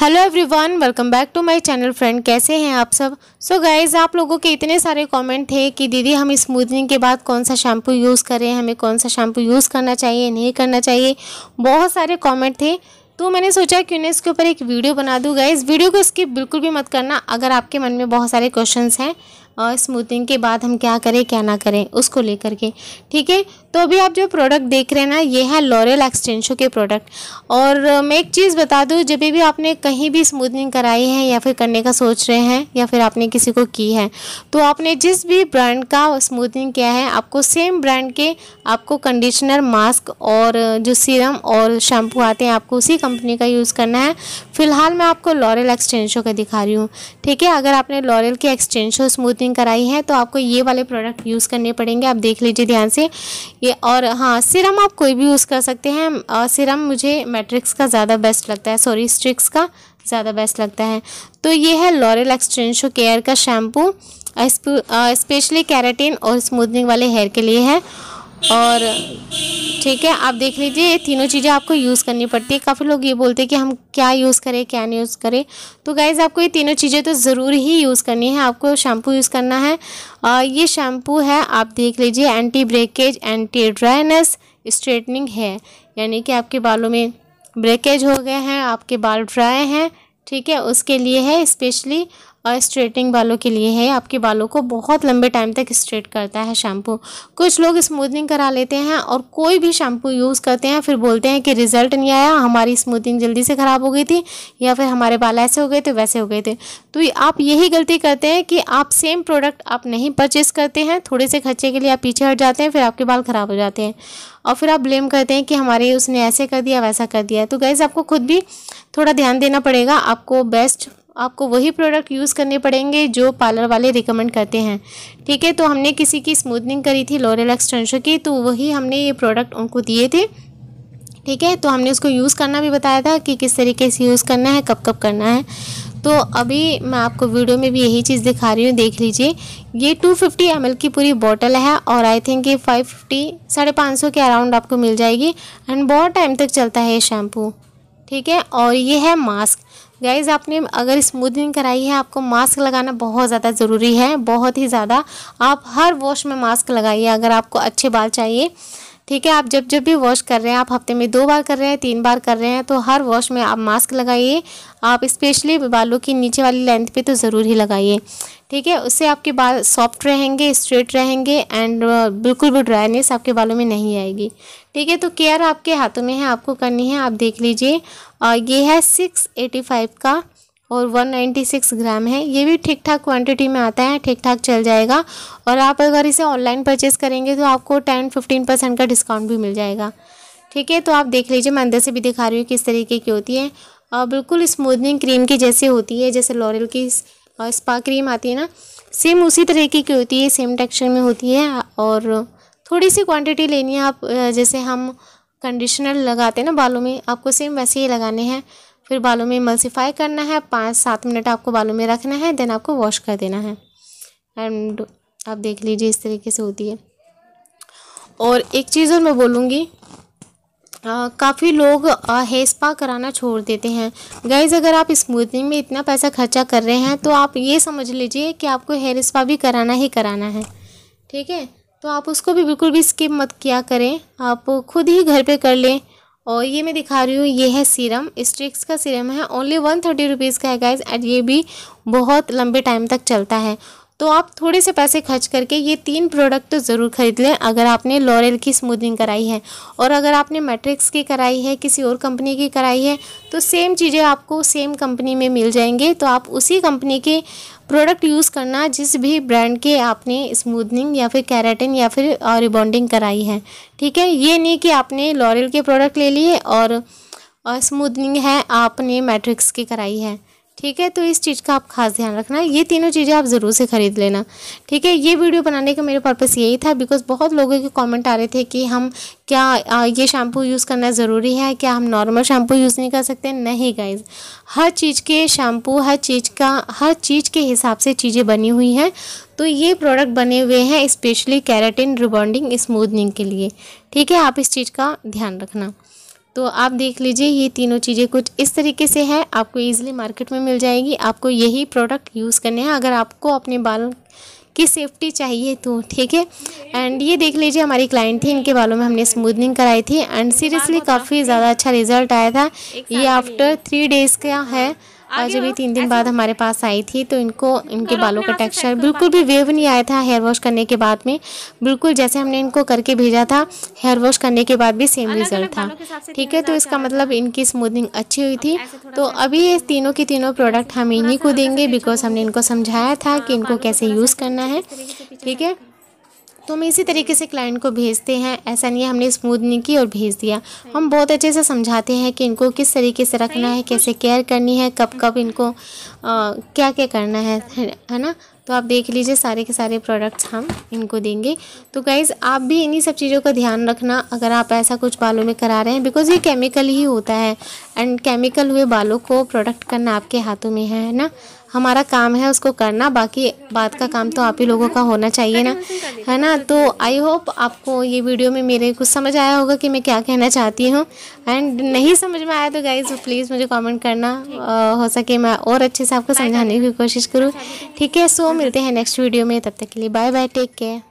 hello everyone welcome back to my channel friend कैसे हैं आप सब सो so गाइस आप लोगों के इतने सारे कमेंट थे कि दीदी हम स्मूथनिंग के बाद कौन सा शैम्पू यूज़ करें हमें कौन सा शैम्पू यूज़ करना चाहिए नहीं करना चाहिए बहुत सारे कमेंट थे तो मैंने सोचा क्यों ना इसके ऊपर एक वीडियो बना दूँ गाइज़ वीडियो को स्किप बिल्कुल भी मत करना अगर आपके मन में बहुत सारे क्वेश्चन हैं और स्मूथिंग के बाद हम क्या करें क्या ना करें उसको लेकर के ठीक है तो अभी आप जो प्रोडक्ट देख रहे हैं ना ये है लॉरेल एक्सटेंशो के प्रोडक्ट और मैं एक चीज़ बता दूँ जब भी आपने कहीं भी स्मूथनिंग कराई है या फिर करने का सोच रहे हैं या फिर आपने किसी को की है तो आपने जिस भी ब्रांड का स्मूथनिंग किया है आपको सेम ब्रांड के आपको कंडीशनर मास्क और जो सीरम और शैम्पू आते हैं आपको उसी कंपनी का यूज़ करना है फिलहाल मैं आपको लॉरेल एक्सटेंशो का दिखा रही हूँ ठीक है अगर आपने लॉरेल की एक्सटेंशो स्मूथनिंग कराई है तो आपको ये वाले प्रोडक्ट यूज़ करने पड़ेंगे आप देख लीजिए ध्यान से ये और हाँ सिरम आप कोई भी यूज़ कर सकते हैं सिरम मुझे मैट्रिक्स का ज़्यादा बेस्ट लगता है सॉरी स्ट्रिक्स का ज़्यादा बेस्ट लगता है तो ये है लॉरेल एक्सटेंशो केयर का शैम्पू स्पेशली कैरेटीन और स्मूथनिंग वाले हेयर के लिए है और ठीक है आप देख लीजिए ये तीनों चीज़ें आपको यूज़ करनी पड़ती है काफ़ी लोग ये बोलते हैं कि हम क्या यूज़ करें क्या नहीं यूज़ करें तो गाइज़ आपको ये तीनों चीज़ें तो ज़रूर ही यूज़ करनी है आपको शैम्पू यूज़ करना है और ये शैम्पू है आप देख लीजिए anti breakage anti dryness straightening है यानी कि आपके बालों में ब्रेकेज हो गए हैं आपके बाल ड्राई हैं ठीक है उसके लिए है स्पेशली और स्ट्रेटिंग बालों के लिए है आपके बालों को बहुत लंबे टाइम तक स्ट्रेट करता है शैम्पू कुछ लोग स्मूदनिंग करा लेते हैं और कोई भी शैम्पू यूज़ करते हैं फिर बोलते हैं कि रिज़ल्ट नहीं आया हमारी स्मूदनिंग जल्दी से ख़राब हो गई थी या फिर हमारे बाल ऐसे हो गए थे वैसे हो गए थे तो आप यही गलती करते हैं कि आप सेम प्रोडक्ट आप नहीं परचेस करते हैं थोड़े से खर्चे के लिए आप पीछे हट जाते हैं फिर आपके बाल ख़राब हो जाते हैं और फिर आप ब्लेम करते हैं कि हमारे उसने ऐसे कर दिया वैसा कर दिया तो गैस आपको खुद भी थोड़ा ध्यान देना पड़ेगा आपको बेस्ट आपको वही प्रोडक्ट यूज़ करने पड़ेंगे जो पार्लर वाले रिकमेंड करते हैं ठीक है तो हमने किसी की स्मूथनिंग करी थी लॉरेल एक्सटेंशन की तो वही हमने ये प्रोडक्ट उनको दिए थे ठीक है तो हमने उसको यूज़ करना भी बताया था कि किस तरीके से यूज़ करना है कब कब करना है तो अभी मैं आपको वीडियो में भी यही चीज़ दिखा रही हूँ देख लीजिए ये 250 फिफ्टी की पूरी बॉटल है और आई थिंक ये 550 फिफ्टी साढ़े पाँच सौ के अराउंड आपको मिल जाएगी एंड बहुत टाइम तक चलता है ये शैम्पू ठीक है और ये है मास्क गाइज़ आपने अगर स्मूदनिंग कराई है आपको मास्क लगाना बहुत ज़्यादा ज़रूरी है बहुत ही ज़्यादा आप हर वॉश में मास्क लगाइए अगर आपको अच्छे बाल चाहिए ठीक है आप जब जब भी वॉश कर रहे हैं आप हफ्ते में दो बार कर रहे हैं तीन बार कर रहे हैं तो हर वॉश में आप मास्क लगाइए आप स्पेशली बालों की नीचे वाली लेंथ पे तो ज़रूर ही लगाइए ठीक है उससे आपके बाल सॉफ्ट रहेंगे स्ट्रेट रहेंगे एंड बिल्कुल भी ड्राइनेस आपके बालों में नहीं आएगी ठीक है तो केयर आपके हाथों में है आपको करनी है आप देख लीजिए ये है सिक्स एटी फाइव का और 196 ग्राम है ये भी ठीक ठाक क्वांटिटी में आता है ठीक ठाक चल जाएगा और आप अगर इसे ऑनलाइन परचेस करेंगे तो आपको 10-15 परसेंट का डिस्काउंट भी मिल जाएगा ठीक है तो आप देख लीजिए मैं अंदर से भी दिखा रही हूँ किस तरीके की होती है और बिल्कुल स्मूदनिंग क्रीम की जैसी होती है जैसे लॉरल की स्पा क्रीम आती है ना सेम उसी तरीके की होती है सेम टेक्स्चर में होती है और थोड़ी सी क्वान्टिटी लेनी है आप जैसे हम कंडीशनर लगाते हैं ना बालों में आपको सेम वैसे ही लगाने हैं फिर बालों में मल्सीफाई करना है पाँच सात मिनट आपको बालों में रखना है देन आपको वॉश कर देना है एंड आप देख लीजिए इस तरीके से होती है और एक चीज़ और मैं बोलूँगी काफ़ी लोग हेयर स्पा कराना छोड़ देते हैं गाइज अगर आप स्मूथनिंग में इतना पैसा खर्चा कर रहे हैं तो आप ये समझ लीजिए कि आपको हेयर स्पा भी कराना ही कराना है ठीक है तो आप उसको भी बिल्कुल भी स्किप मत किया करें आप खुद ही घर पे कर लें और ये मैं दिखा रही हूँ ये है सीरम स्ट्रिक्स का सीरम है ओनली वन थर्टी रुपीज़ का है गाइज एंड ये भी बहुत लंबे टाइम तक चलता है तो आप थोड़े से पैसे खर्च करके ये तीन प्रोडक्ट तो ज़रूर ख़रीद लें अगर आपने लॉरेल की स्मूदनिंग कराई है और अगर आपने मैट्रिक्स की कराई है किसी और कंपनी की कराई है तो सेम चीज़ें आपको सेम कंपनी में मिल जाएंगे तो आप उसी कंपनी के प्रोडक्ट यूज़ करना जिस भी ब्रांड के आपने स्मूदनिंग या फिर कैरेटिन या फिर रिबॉन्डिंग कराई है ठीक है ये नहीं कि आपने लॉरियल के प्रोडक्ट ले लिए और स्मूदनिंग है आपने मैट्रिक्स की कराई है ठीक है तो इस चीज़ का आप खास ध्यान रखना ये तीनों चीज़ें आप ज़रूर से ख़रीद लेना ठीक है ये वीडियो बनाने का मेरा पर्पस यही था बिकॉज बहुत लोगों के कमेंट आ रहे थे कि हम क्या आ, ये शैम्पू यूज़ करना ज़रूरी है क्या हम नॉर्मल शैम्पू यूज़ नहीं कर सकते नहीं गाइज हर चीज़ के शैम्पू हर चीज़ का हर चीज़ के हिसाब से चीज़ें बनी हुई हैं तो ये प्रोडक्ट बने हुए हैं स्पेशली कैरेटिन रिबॉन्डिंग स्मूदनिंग के लिए ठीक है आप इस चीज़ का ध्यान रखना तो आप देख लीजिए ये तीनों चीज़ें कुछ इस तरीके से हैं आपको ईजिली मार्केट में मिल जाएगी आपको यही प्रोडक्ट यूज़ करने हैं अगर आपको अपने बाल की सेफ्टी चाहिए तो ठीक है एंड ये देख लीजिए हमारी क्लाइंट थी इनके बालों में हमने स्मूदनिंग कराई थी एंड सीरियसली काफ़ी ज़्यादा अच्छा रिजल्ट आया था ये आफ्टर थ्री डेज़ का है आज अभी तीन दिन बाद हमारे पास आई थी तो इनको तो इनके बालों का टेक्सचर बिल्कुल भी वेव नहीं आया था हेयर वॉश करने के बाद में बिल्कुल जैसे हमने इनको करके भेजा था हेयर वॉश करने के बाद भी सेम रिजल्ट था ठीक है तो इसका मतलब इनकी स्मूदनिंग अच्छी हुई थी तो अभी ये तीनों के तीनों प्रोडक्ट हम इन्हीं को देंगे बिकॉज हमने इनको हाँ, समझाया था कि इनको कैसे यूज़ करना है ठीक है तो हम इसी तरीके से क्लाइंट को भेजते हैं ऐसा नहीं है हमने स्मूथ नहीं की और भेज दिया हम बहुत अच्छे से समझाते हैं कि इनको किस तरीके से रखना है कैसे केयर करनी है कब कब इनको आ, क्या क्या करना है है ना तो आप देख लीजिए सारे के सारे प्रोडक्ट्स हम इनको देंगे तो गाइज़ आप भी इन्हीं सब चीज़ों का ध्यान रखना अगर आप ऐसा कुछ बालों में करा रहे हैं बिकॉज़ ये केमिकल ही होता है एंड केमिकल हुए बालों को प्रोडक्ट करना आपके हाथों में है ना हमारा काम है उसको करना बाकी बात का काम तो आप ही लोगों का होना चाहिए ना है ना तो आई होप आपको ये वीडियो में मेरे कुछ समझ आया होगा कि मैं क्या कहना चाहती हूँ एंड नहीं समझ में आया तो गाइज प्लीज़ मुझे कमेंट करना हो सके मैं और अच्छे से आपको समझाने की कोशिश करूँ ठीक है सो मिलते हैं नेक्स्ट वीडियो में तब तक के लिए बाय बाय टेक केयर